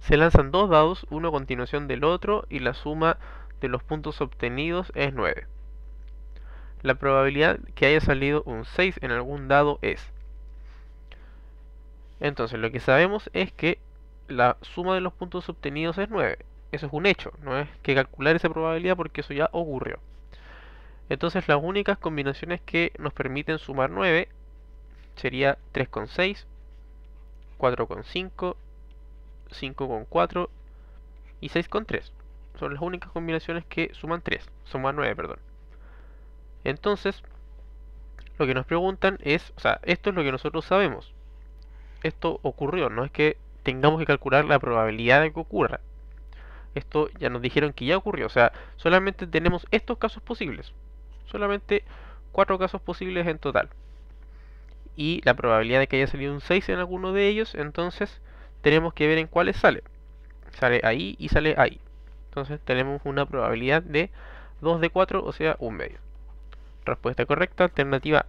Se lanzan dos dados, uno a continuación del otro, y la suma de los puntos obtenidos es 9. La probabilidad que haya salido un 6 en algún dado es. Entonces lo que sabemos es que la suma de los puntos obtenidos es 9. Eso es un hecho, no es que calcular esa probabilidad porque eso ya ocurrió. Entonces las únicas combinaciones que nos permiten sumar 9 sería con 4,5 con 4 y con 3 Son las únicas combinaciones que suman 3, suman 9, perdón. Entonces, lo que nos preguntan es, o sea, esto es lo que nosotros sabemos. Esto ocurrió, no es que tengamos que calcular la probabilidad de que ocurra. Esto ya nos dijeron que ya ocurrió, o sea, solamente tenemos estos casos posibles. Solamente cuatro casos posibles en total. Y la probabilidad de que haya salido un 6 en alguno de ellos, entonces tenemos que ver en cuáles sale. Sale ahí y sale ahí. Entonces tenemos una probabilidad de 2 de 4, o sea, un medio. Respuesta correcta, alternativa